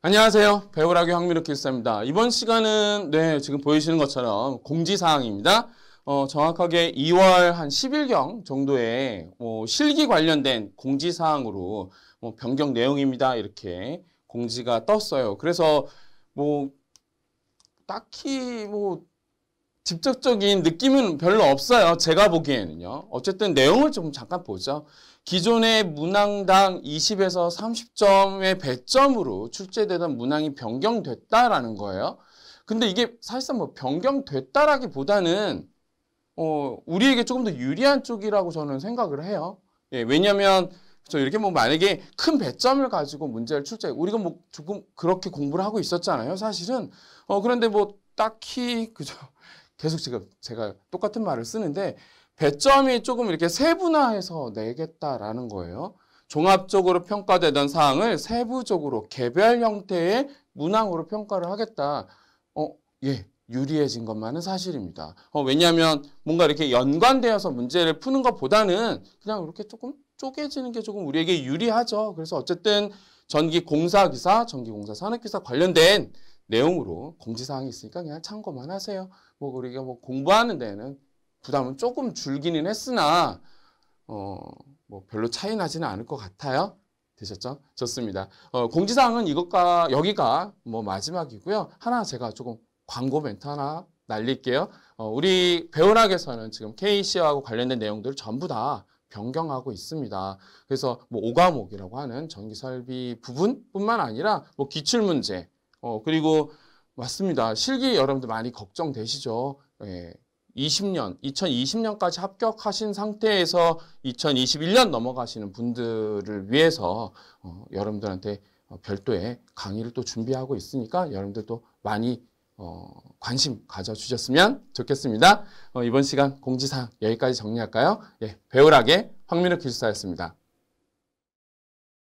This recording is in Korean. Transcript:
안녕하세요. 배우라기 황미루 기수사입니다 이번 시간은 네 지금 보이시는 것처럼 공지사항입니다. 어, 정확하게 2월 한 10일경 정도에 뭐 실기 관련된 공지사항으로 뭐 변경 내용입니다. 이렇게 공지가 떴어요. 그래서 뭐 딱히 뭐 직접적인 느낌은 별로 없어요. 제가 보기에는요. 어쨌든 내용을 조금 잠깐 보죠. 기존의 문항당 20에서 30점의 배점으로 출제되던 문항이 변경됐다라는 거예요. 근데 이게 사실상 뭐 변경됐다라기보다는 어, 우리에게 조금 더 유리한 쪽이라고 저는 생각을 해요. 예, 왜냐면 하저 이렇게 뭐 만약에 큰 배점을 가지고 문제를 출제, 우리가 뭐 조금 그렇게 공부를 하고 있었잖아요, 사실은. 어, 그런데 뭐 딱히 그죠 계속 제가, 제가 똑같은 말을 쓰는데 배점이 조금 이렇게 세분화해서 내겠다라는 거예요. 종합적으로 평가되던 사항을 세부적으로 개별 형태의 문항으로 평가를 하겠다. 어, 예, 유리해진 것만은 사실입니다. 어, 왜냐하면 뭔가 이렇게 연관되어서 문제를 푸는 것보다는 그냥 이렇게 조금 쪼개지는 게 조금 우리에게 유리하죠. 그래서 어쨌든 전기공사기사, 전기공사 산업기사 관련된 내용으로 공지사항이 있으니까 그냥 참고만 하세요. 뭐 우리가 뭐 공부하는 데는 부담은 조금 줄기는 했으나 어 뭐 별로 차이 나지는 않을 것 같아요. 되셨죠? 좋습니다. 어, 공지사항은 이것과 여기가 뭐 마지막이고요. 하나 제가 조금 광고 멘트 하나 날릴게요. 어, 우리 배우락에서는 지금 KC하고 관련된 내용들 을 전부 다 변경하고 있습니다. 그래서 뭐오과목이라고 하는 전기설비 부분뿐만 아니라 뭐 기출문제, 어, 그리고 맞습니다. 실기 여러분들 많이 걱정되시죠? 예. 20년, 2020년까지 합격하신 상태에서 2021년 넘어가시는 분들을 위해서 어, 여러분들한테 어, 별도의 강의를 또 준비하고 있으니까 여러분들도 많이 어, 관심 가져주셨으면 좋겠습니다. 어, 이번 시간 공지사항 여기까지 정리할까요? 예, 배우락의 황민욱 기술사였습니다.